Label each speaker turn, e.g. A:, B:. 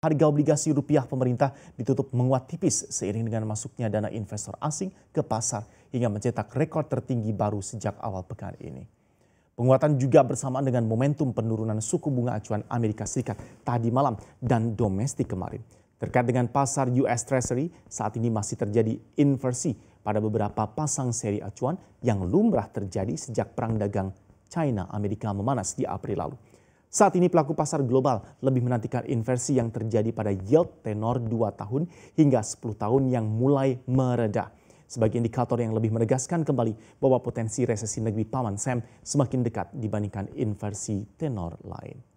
A: Harga obligasi rupiah pemerintah ditutup menguat tipis seiring dengan masuknya dana investor asing ke pasar hingga mencetak rekor tertinggi baru sejak awal pekan ini. Penguatan juga bersamaan dengan momentum penurunan suku bunga acuan Amerika Serikat tadi malam dan domestik kemarin. Terkait dengan pasar US Treasury, saat ini masih terjadi inversi pada beberapa pasang seri acuan yang lumrah terjadi sejak perang dagang China Amerika memanas di April lalu. Saat ini pelaku pasar global lebih menantikan inversi yang terjadi pada yield tenor 2 tahun hingga 10 tahun yang mulai meredah Sebagai indikator yang lebih menegaskan kembali bahwa potensi resesi negeri Paman Sam semakin dekat dibandingkan inversi tenor lain.